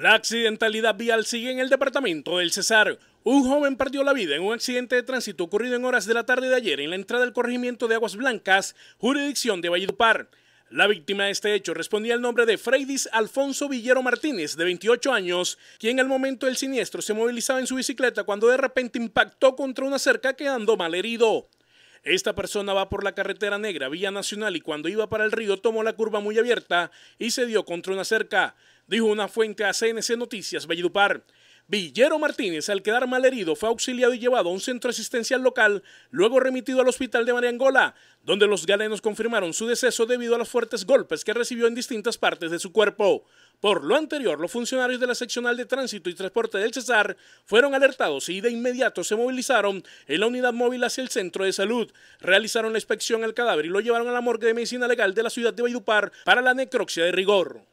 La accidentalidad vial sigue en el departamento del Cesar. Un joven perdió la vida en un accidente de tránsito ocurrido en horas de la tarde de ayer en la entrada del corregimiento de Aguas Blancas, jurisdicción de Valledupar. La víctima de este hecho respondía al nombre de Freydis Alfonso Villero Martínez, de 28 años, quien en el momento del siniestro se movilizaba en su bicicleta cuando de repente impactó contra una cerca quedando mal herido. Esta persona va por la carretera negra, vía nacional, y cuando iba para el río tomó la curva muy abierta y se dio contra una cerca, dijo una fuente a CNC Noticias Valledupar. Villero Martínez, al quedar mal herido, fue auxiliado y llevado a un centro asistencial local, luego remitido al hospital de Mariangola, donde los galenos confirmaron su deceso debido a los fuertes golpes que recibió en distintas partes de su cuerpo. Por lo anterior, los funcionarios de la seccional de tránsito y transporte del Cesar fueron alertados y de inmediato se movilizaron en la unidad móvil hacia el centro de salud. Realizaron la inspección al cadáver y lo llevaron a la morgue de medicina legal de la ciudad de Valledupar para la necropsia de rigor.